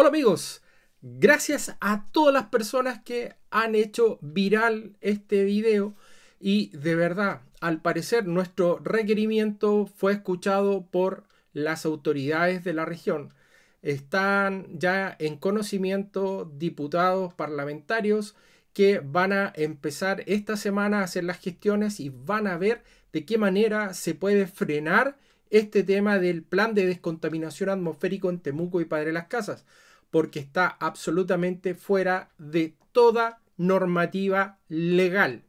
Hola amigos, gracias a todas las personas que han hecho viral este video y de verdad, al parecer nuestro requerimiento fue escuchado por las autoridades de la región. Están ya en conocimiento diputados parlamentarios que van a empezar esta semana a hacer las gestiones y van a ver de qué manera se puede frenar este tema del plan de descontaminación atmosférico en Temuco y Padre Las Casas, porque está absolutamente fuera de toda normativa legal,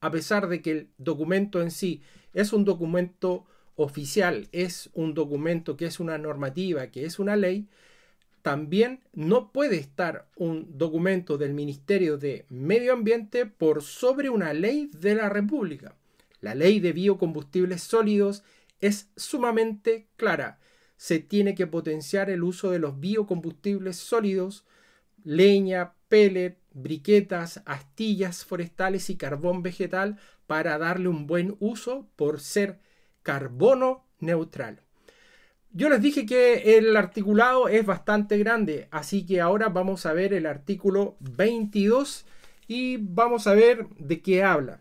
a pesar de que el documento en sí es un documento oficial, es un documento que es una normativa, que es una ley, también no puede estar un documento del Ministerio de Medio Ambiente por sobre una ley de la República. La ley de biocombustibles sólidos es sumamente clara. Se tiene que potenciar el uso de los biocombustibles sólidos, leña, pellet, briquetas, astillas forestales y carbón vegetal para darle un buen uso por ser carbono neutral. Yo les dije que el articulado es bastante grande, así que ahora vamos a ver el artículo 22 y vamos a ver de qué habla.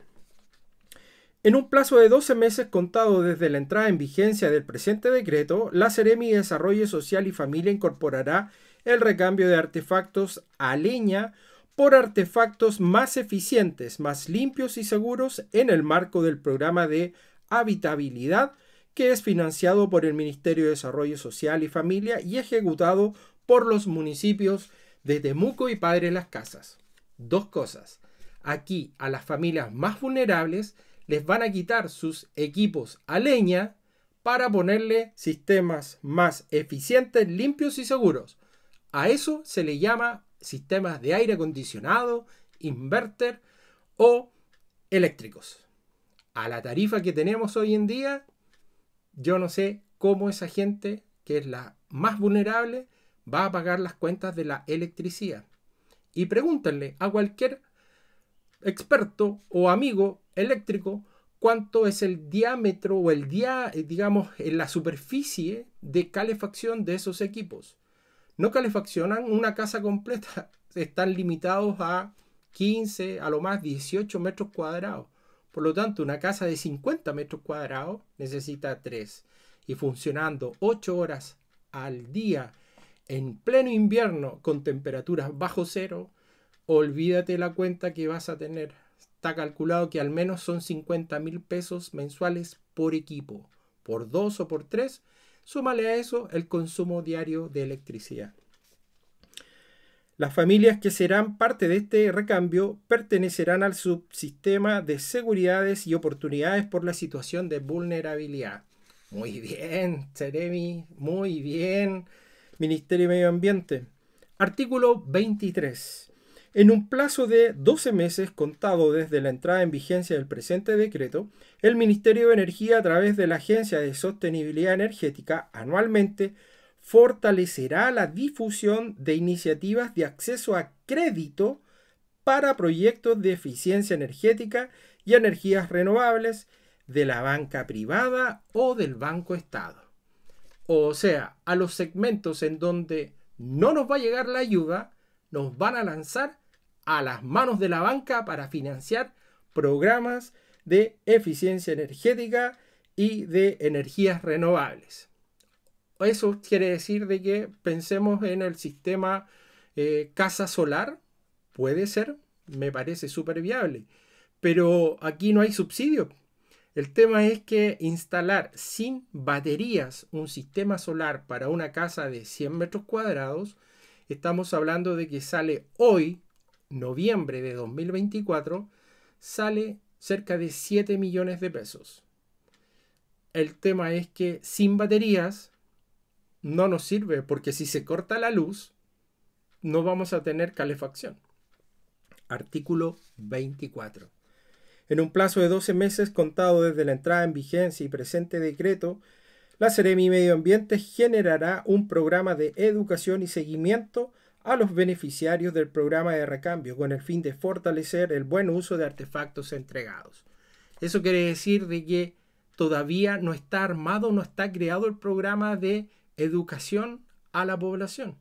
En un plazo de 12 meses contado desde la entrada en vigencia del presente decreto, la Seremi de Desarrollo Social y Familia incorporará el recambio de artefactos a leña por artefactos más eficientes, más limpios y seguros en el marco del programa de habitabilidad que es financiado por el Ministerio de Desarrollo Social y Familia y ejecutado por los municipios de Temuco y Padre Las Casas. Dos cosas. Aquí a las familias más vulnerables les van a quitar sus equipos a leña para ponerle sistemas más eficientes, limpios y seguros. A eso se le llama sistemas de aire acondicionado, inverter o eléctricos. A la tarifa que tenemos hoy en día, yo no sé cómo esa gente, que es la más vulnerable, va a pagar las cuentas de la electricidad. Y pregúntenle a cualquier experto o amigo eléctrico cuánto es el diámetro o el día, eh, digamos, la superficie de calefacción de esos equipos. No calefaccionan una casa completa, están limitados a 15, a lo más 18 metros cuadrados. Por lo tanto, una casa de 50 metros cuadrados necesita 3. Y funcionando 8 horas al día en pleno invierno con temperaturas bajo cero, olvídate la cuenta que vas a tener. Está calculado que al menos son 50 mil pesos mensuales por equipo, por dos o por tres. Súmale a eso el consumo diario de electricidad. Las familias que serán parte de este recambio pertenecerán al subsistema de seguridades y oportunidades por la situación de vulnerabilidad. Muy bien, seremi muy bien, Ministerio de Medio Ambiente. Artículo 23 en un plazo de 12 meses contado desde la entrada en vigencia del presente decreto, el Ministerio de Energía a través de la Agencia de Sostenibilidad Energética anualmente fortalecerá la difusión de iniciativas de acceso a crédito para proyectos de eficiencia energética y energías renovables de la banca privada o del Banco Estado. O sea, a los segmentos en donde no nos va a llegar la ayuda, nos van a lanzar a las manos de la banca para financiar programas de eficiencia energética y de energías renovables. Eso quiere decir de que pensemos en el sistema eh, casa solar, puede ser, me parece súper viable, pero aquí no hay subsidio. El tema es que instalar sin baterías un sistema solar para una casa de 100 metros cuadrados, estamos hablando de que sale hoy noviembre de 2024 sale cerca de 7 millones de pesos. El tema es que sin baterías no nos sirve porque si se corta la luz no vamos a tener calefacción. Artículo 24. En un plazo de 12 meses contado desde la entrada en vigencia y presente decreto, la Seremi Medio Ambiente generará un programa de educación y seguimiento a los beneficiarios del programa de recambio con el fin de fortalecer el buen uso de artefactos entregados. Eso quiere decir que todavía no está armado, no está creado el programa de educación a la población.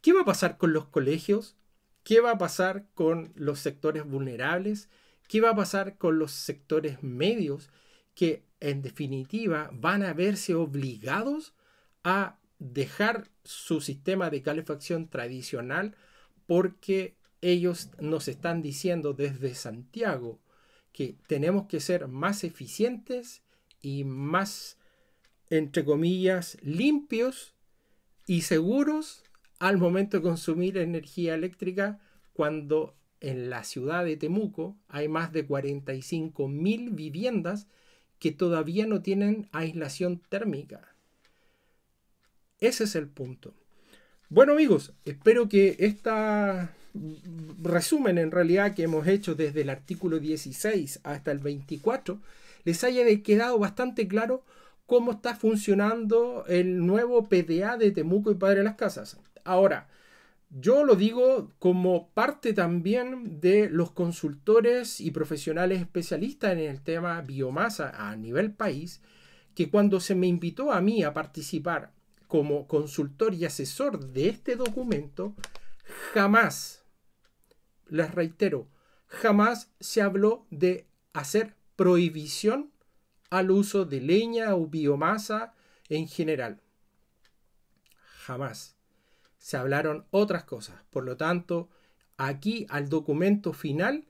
¿Qué va a pasar con los colegios? ¿Qué va a pasar con los sectores vulnerables? ¿Qué va a pasar con los sectores medios que en definitiva van a verse obligados a dejar su sistema de calefacción tradicional porque ellos nos están diciendo desde Santiago que tenemos que ser más eficientes y más, entre comillas, limpios y seguros al momento de consumir energía eléctrica cuando en la ciudad de Temuco hay más de 45 mil viviendas que todavía no tienen aislación térmica. Ese es el punto. Bueno amigos, espero que este resumen en realidad que hemos hecho desde el artículo 16 hasta el 24 les haya quedado bastante claro cómo está funcionando el nuevo PDA de Temuco y Padre de las Casas. Ahora, yo lo digo como parte también de los consultores y profesionales especialistas en el tema biomasa a nivel país, que cuando se me invitó a mí a participar como consultor y asesor de este documento, jamás, les reitero, jamás se habló de hacer prohibición al uso de leña o biomasa en general. Jamás. Se hablaron otras cosas. Por lo tanto, aquí al documento final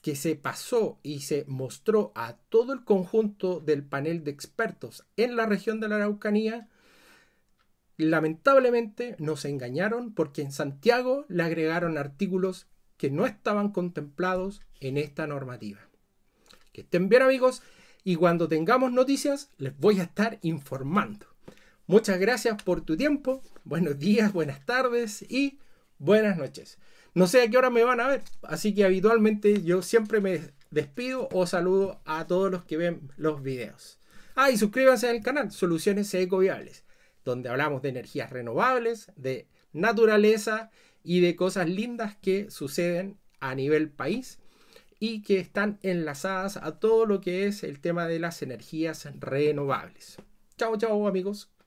que se pasó y se mostró a todo el conjunto del panel de expertos en la región de la Araucanía, lamentablemente nos engañaron porque en Santiago le agregaron artículos que no estaban contemplados en esta normativa. Que estén bien amigos y cuando tengamos noticias les voy a estar informando. Muchas gracias por tu tiempo, buenos días, buenas tardes y buenas noches. No sé a qué hora me van a ver, así que habitualmente yo siempre me despido o saludo a todos los que ven los videos. Ah, y suscríbanse al canal Soluciones Ecoviables donde hablamos de energías renovables, de naturaleza y de cosas lindas que suceden a nivel país y que están enlazadas a todo lo que es el tema de las energías renovables. Chao, chao amigos.